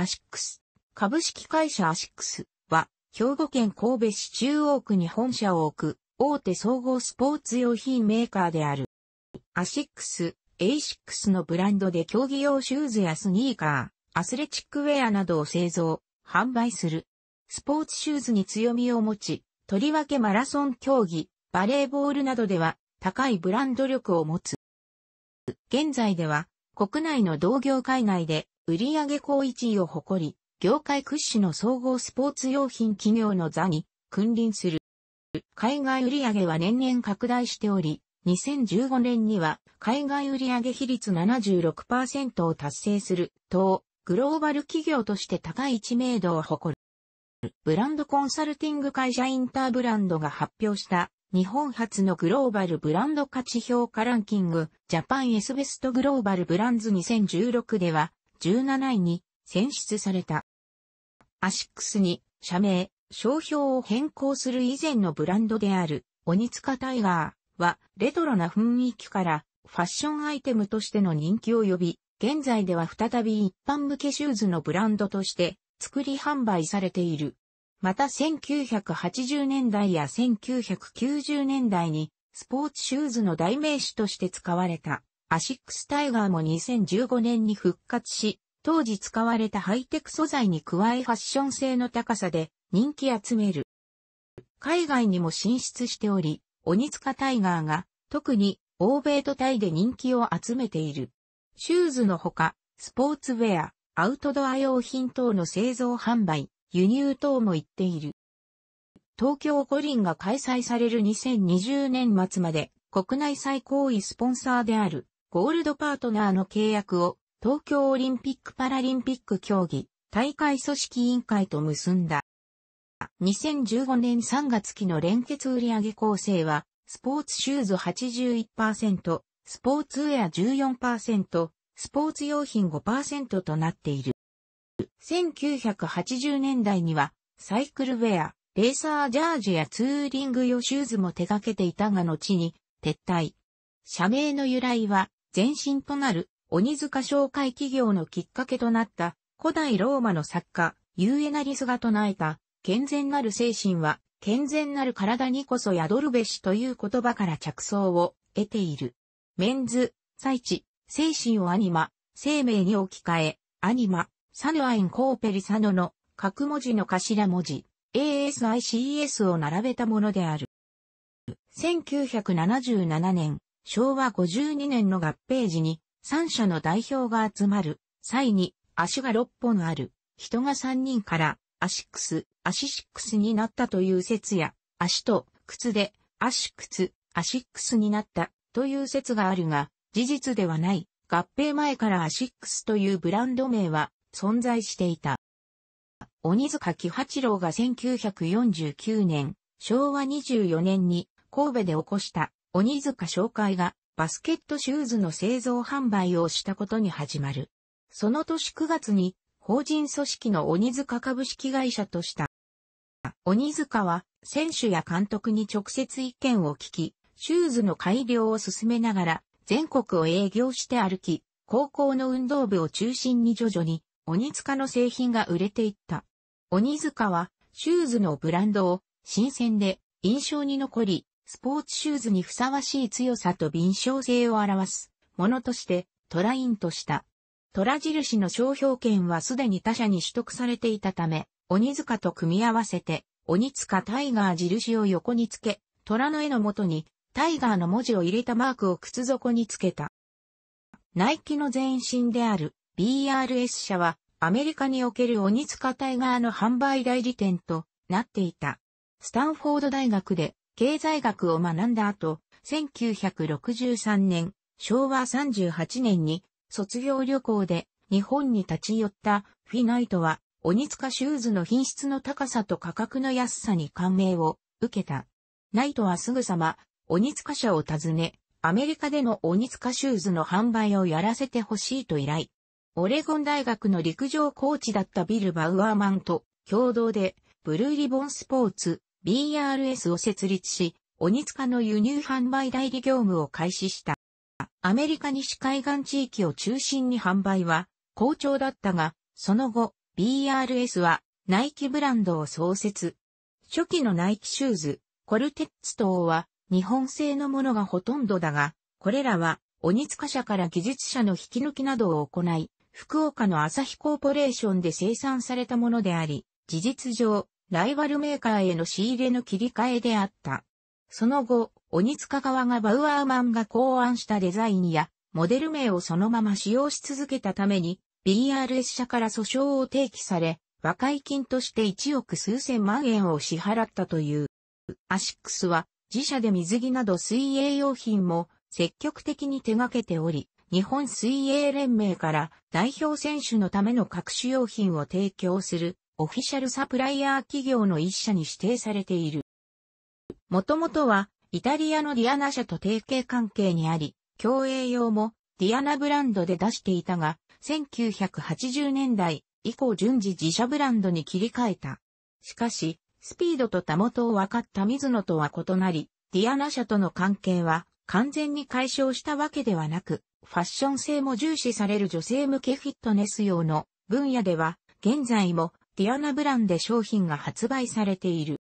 アシックス、株式会社アシックスは、兵庫県神戸市中央区に本社を置く、大手総合スポーツ用品メーカーである。アシックス、エイシックスのブランドで競技用シューズやスニーカー、アスレチックウェアなどを製造、販売する。スポーツシューズに強みを持ち、とりわけマラソン競技、バレーボールなどでは高いブランド力を持つ。現在では国内の同業海外で売上高1位を誇り、業界屈指の総合スポーツ用品企業の座に君臨する。海外売上は年々拡大しており、2015年には海外売上比率76%を達成する、等、グローバル企業として高い知名度を誇る。ブランドコンサルティング会社インターブランドが発表した日本初のグローバルブランド価値評価ランキングジャパンエスベストグローバルブランズ2016では17位に選出された。アシックスに社名、商標を変更する以前のブランドである、鬼塚タイガーはレトロな雰囲気からファッションアイテムとしての人気を呼び、現在では再び一般向けシューズのブランドとして作り販売されている。また1980年代や1990年代にスポーツシューズの代名詞として使われた。アシックスタイガーも2015年に復活し、当時使われたハイテク素材に加えファッション性の高さで人気集める。海外にも進出しており、鬼塚タイガーが特に欧米とタイで人気を集めている。シューズのほか、スポーツウェア、アウトドア用品等の製造販売、輸入等も行っている。東京五輪が開催される2020年末まで国内最高位スポンサーであるゴールドパートナーの契約を東京オリンピック・パラリンピック競技大会組織委員会と結んだ。2015年3月期の連結売上構成は、スポーツシューズ81%、スポーツウェア14%、スポーツ用品5%となっている。1980年代には、サイクルウェア、レーサージャージやツーリング用シューズも手掛けていたが後に、撤退。社名の由来は、前身となる鬼塚商会企業のきっかけとなった古代ローマの作家、ユーエナリスが唱えた、健全なる精神は、健全なる体にこそ宿るべしという言葉から着想を得ている。メンズ、最地、精神をアニマ、生命に置き換え、アニマ、サヌアインコーペリサノの、各文字の頭文字、ASICS を並べたものである。1977年、昭和52年の合併時に3社の代表が集まる際に足が6本ある人が3人からアシックス、アシシックスになったという説や足と靴でアシックス、アシックスになったという説があるが事実ではない合併前からアシックスというブランド名は存在していた。鬼塚喜八郎が1949年、昭和24年に神戸で起こした鬼塚紹介がバスケットシューズの製造販売をしたことに始まる。その年9月に法人組織の鬼塚株式会社とした。鬼塚は選手や監督に直接意見を聞き、シューズの改良を進めながら全国を営業して歩き、高校の運動部を中心に徐々に鬼塚の製品が売れていった。鬼塚はシューズのブランドを新鮮で印象に残りスポーツシューズにふさわしい強さと敏捷性を表すものとしてトラインとした。トラ印の商標権はすでに他社に取得されていたため、鬼塚と組み合わせて、鬼塚タイガー印を横につけ、虎の絵のもとにタイガーの文字を入れたマークを靴底につけた。ナイキの前身である BRS 社はアメリカにおける鬼塚タイガーの販売代理店となっていた。スタンフォード大学で経済学を学んだ後、1963年、昭和38年に卒業旅行で日本に立ち寄ったフィナイトは、鬼塚シューズの品質の高さと価格の安さに感銘を受けた。ナイトはすぐさま、鬼塚社を訪ね、アメリカでの鬼塚シューズの販売をやらせてほしいと依頼。オレゴン大学の陸上コーチだったビル・バウアーマンと共同で、ブルーリボンスポーツ、BRS を設立し、鬼塚の輸入販売代理業務を開始した。アメリカ西海岸地域を中心に販売は好調だったが、その後、BRS はナイキブランドを創設。初期のナイキシューズ、コルテッツ等は日本製のものがほとんどだが、これらは鬼塚社から技術者の引き抜きなどを行い、福岡の朝日コーポレーションで生産されたものであり、事実上、ライバルメーカーへの仕入れの切り替えであった。その後、鬼塚川がバウアーマンが考案したデザインや、モデル名をそのまま使用し続けたために、BRS 社から訴訟を提起され、和解金として1億数千万円を支払ったという。アシックスは、自社で水着など水泳用品も積極的に手掛けており、日本水泳連盟から代表選手のための各種用品を提供するオフィシャルサプライヤー企業の一社に指定されている。もともとは、イタリアのディアナ社と提携関係にあり、競泳用もディアナブランドで出していたが、1980年代以降順次自社ブランドに切り替えた。しかし、スピードとたもとを分かった水野とは異なり、ディアナ社との関係は完全に解消したわけではなく、ファッション性も重視される女性向けフィットネス用の分野では、現在もティアナブランで商品が発売されている。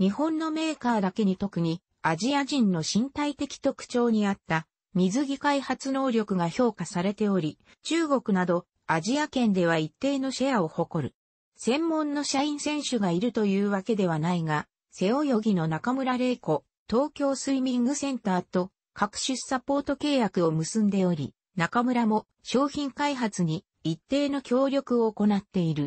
日本のメーカーだけに特にアジア人の身体的特徴にあった水着開発能力が評価されており、中国などアジア圏では一定のシェアを誇る。専門の社員選手がいるというわけではないが、背泳ぎの中村玲子、東京スイミングセンターと各種サポート契約を結んでおり、中村も商品開発に一定の協力を行っている。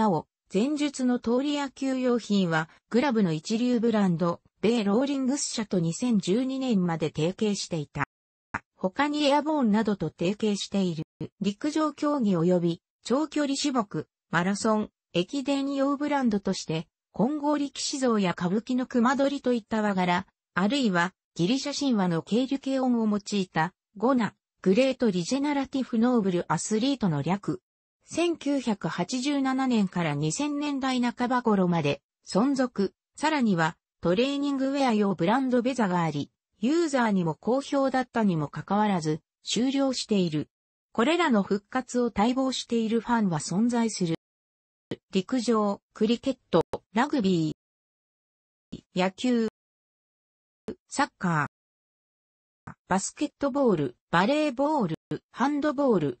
なお、前述の通り野球用品は、グラブの一流ブランド、米ローリングス社と2012年まで提携していた。他にエアボーンなどと提携している、陸上競技及び長距離種目、マラソン、駅伝用ブランドとして、混合力士像や歌舞伎の熊取といった和柄、あるいはギリシャ神話の軽流形音を用いた、ゴナ、グレートリジェナラティフノーブルアスリートの略、1987年から2000年代半ば頃まで存続、さらにはトレーニングウェア用ブランドベザがあり、ユーザーにも好評だったにもかかわらず終了している。これらの復活を待望しているファンは存在する。陸上、クリケット、ラグビー、野球、サッカー、バスケットボール、バレーボール、ハンドボール、